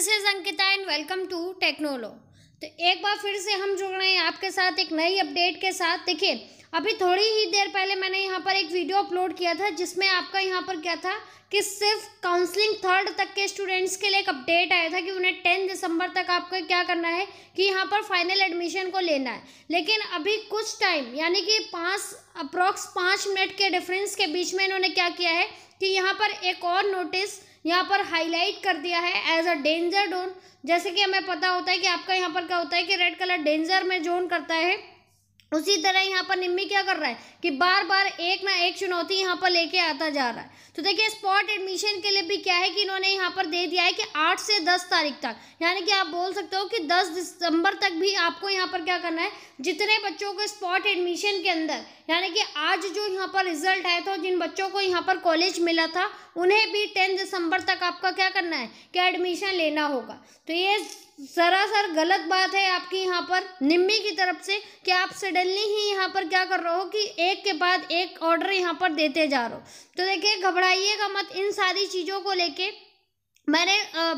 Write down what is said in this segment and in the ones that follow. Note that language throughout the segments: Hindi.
this is Ankita and welcome to technology तो एक बार फिर से हम जुड़ रहे हैं आपके साथ एक नई अपडेट के साथ देखिए अभी थोड़ी ही देर पहले मैंने यहाँ पर एक वीडियो अपलोड किया था जिसमें आपका यहाँ पर क्या था कि सिर्फ काउंसलिंग थर्ड तक के स्टूडेंट्स के लिए एक अपडेट आया था कि उन्हें टेन दिसंबर तक आपको क्या करना है कि यहाँ पर फाइनल एडमिशन को लेना है लेकिन अभी कुछ टाइम यानी कि पाँच अप्रॉक्स पाँच मिनट के डिफरेंस के बीच में इन्होंने क्या किया है कि यहाँ पर एक और नोटिस यहाँ पर हाईलाइट कर दिया है एज अ डेंजर जोन जैसे कि हमें पता होता है कि आपका यहाँ पर क्या होता है कि रेड कलर डेंजर में जोन करता है उसी तरह यहाँ पर निम्मी क्या कर रहा है कि बार बार एक ना एक चुनौती यहाँ पर लेके आता जा रहा है तो देखिए स्पॉट एडमिशन के लिए भी क्या है कि इन्होंने यहाँ पर दे दिया है कि आठ से दस तारीख तक यानी कि आप बोल सकते हो कि दस दिसंबर तक भी आपको यहाँ पर क्या करना है जितने बच्चों को स्पॉट एडमिशन के अंदर यानी कि आज जो यहाँ पर रिजल्ट आया था जिन बच्चों को यहाँ पर कॉलेज मिला था उन्हें भी टेन दिसंबर तक आपका क्या करना है कि एडमिशन लेना होगा तो ये सरासर गलत बात है आपकी यहाँ पर निम्बी की तरफ से कि आप सडनली ही यहाँ पर क्या कर रहे हो कि एक के बाद एक ऑर्डर यहाँ पर देते जा रहे हो तो देखिए घबराइएगा मत इन सारी चीज़ों को लेके मैंने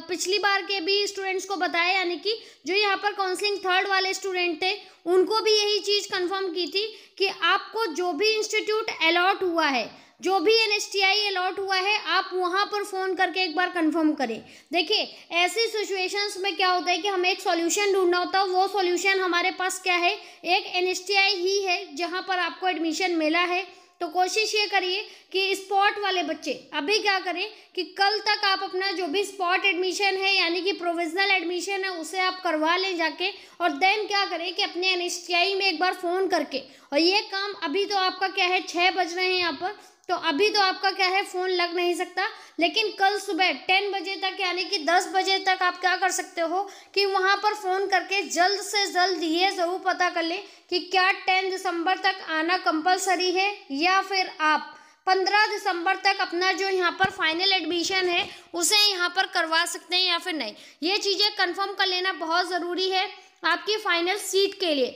पिछली बार के भी स्टूडेंट्स को बताया यानी कि जो यहाँ पर काउंसलिंग थर्ड वाले स्टूडेंट थे उनको भी यही चीज़ कंफर्म की थी कि आपको जो भी इंस्टीट्यूट अलॉट हुआ है जो भी N S T I allot हुआ है आप वहाँ पर फ़ोन करके एक बार कंफर्म करें देखिए ऐसी सिचुएशंस में क्या होता है कि हमें एक सॉल्यूशन ढूंढना होता है वो सॉल्यूशन हमारे पास क्या है एक एन एस टी आई ही है जहाँ पर आपको एडमिशन मिला है तो कोशिश ये करिए कि स्पॉट वाले बच्चे अभी क्या करें कि कल तक आप अपना जो भी स्पॉट एडमिशन है यानी कि प्रोविजनल एडमिशन है उसे आप करवा लें जाके और देन क्या करें कि अपने एन में एक बार फ़ोन करके और ये काम अभी तो आपका क्या है छः बज रहे हैं यहाँ पर तो अभी तो आपका क्या है फ़ोन लग नहीं सकता लेकिन कल सुबह टेन बजे तक यानी कि दस बजे तक आप क्या कर सकते हो कि वहाँ पर फ़ोन करके जल्द से जल्द ये ज़रूर पता कर लें कि क्या टेन दिसंबर तक आना कंपलसरी है या फिर आप पंद्रह दिसंबर तक अपना जो यहाँ पर फाइनल एडमिशन है उसे यहाँ पर करवा सकते हैं या फिर नहीं ये चीज़ें कन्फर्म कर लेना बहुत ज़रूरी है आपकी फाइनल सीट के लिए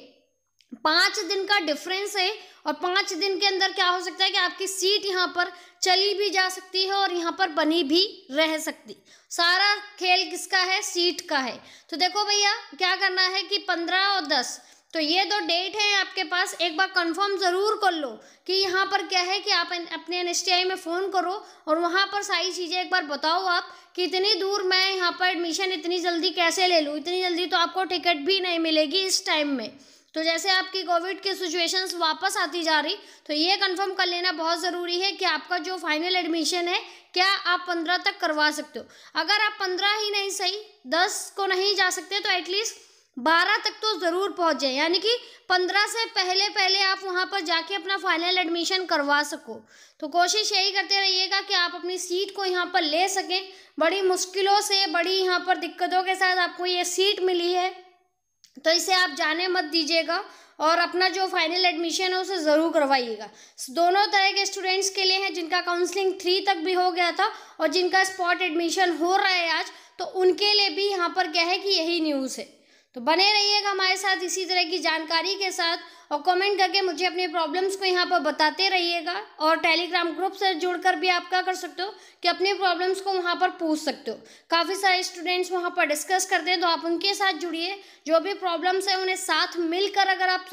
पाँच दिन का डिफरेंस है और पाँच दिन के अंदर क्या हो सकता है कि आपकी सीट यहाँ पर चली भी जा सकती है और यहाँ पर बनी भी रह सकती सारा खेल किसका है सीट का है तो देखो भैया क्या करना है कि पंद्रह और दस तो ये दो डेट है आपके पास एक बार कंफर्म ज़रूर कर लो कि यहाँ पर क्या है कि आप अपने एन में फ़ोन करो और वहाँ पर सारी चीज़ें एक बार बताओ आप कि इतनी दूर मैं यहाँ पर एडमिशन इतनी जल्दी कैसे ले लूँ इतनी जल्दी तो आपको टिकट भी नहीं मिलेगी इस टाइम में तो जैसे आपकी कोविड की सिचुएशंस वापस आती जा रही तो ये कंफर्म कर लेना बहुत ज़रूरी है कि आपका जो फाइनल एडमिशन है क्या आप पंद्रह तक करवा सकते हो अगर आप पंद्रह ही नहीं सही दस को नहीं जा सकते तो एटलीस्ट बारह तक तो ज़रूर पहुँच जाए यानी कि पंद्रह से पहले पहले आप वहाँ पर जाके अपना फाइनल एडमिशन करवा सको तो कोशिश यही करते रहिएगा कि आप अपनी सीट को यहाँ पर ले सकें बड़ी मुश्किलों से बड़ी यहाँ पर दिक्कतों के साथ आपको ये सीट मिली है तो इसे आप जाने मत दीजिएगा और अपना जो फाइनल एडमिशन है उसे ज़रूर करवाइएगा दोनों तरह के स्टूडेंट्स के लिए हैं जिनका काउंसलिंग थ्री तक भी हो गया था और जिनका स्पॉट एडमिशन हो रहा है आज तो उनके लिए भी यहाँ पर क्या है कि यही न्यूज़ है तो बने रहिएगा हमारे साथ इसी तरह की जानकारी के साथ और कमेंट करके मुझे अपने प्रॉब्लम्स को यहाँ पर बताते रहिएगा और टेलीग्राम ग्रुप से जुड़कर भी आप क्या कर सकते हो कि अपने प्रॉब्लम्स को वहाँ पर पूछ सकते हो काफ़ी सारे स्टूडेंट्स वहाँ पर डिस्कस करते हैं तो आप उनके साथ जुड़िए जो भी प्रॉब्लम्स हैं उन्हें साथ मिलकर अगर आप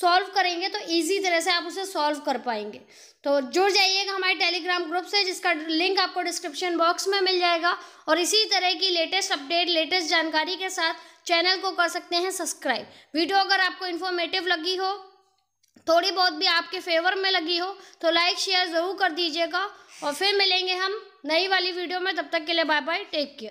सॉल्व करेंगे तो इजी तरह से आप उसे सॉल्व कर पाएंगे तो जुड़ जाइएगा हमारे टेलीग्राम ग्रुप से जिसका लिंक आपको डिस्क्रिप्शन बॉक्स में मिल जाएगा और इसी तरह की लेटेस्ट अपडेट लेटेस्ट जानकारी के साथ चैनल को कर सकते हैं सब्सक्राइब वीडियो अगर आपको इन्फॉर्मेटिव लगी हो थोड़ी बहुत भी आपके फेवर में लगी हो तो लाइक शेयर ज़रूर कर दीजिएगा और फिर मिलेंगे हम नई वाली वीडियो में तब तक के लिए बाय बाय टेक केयर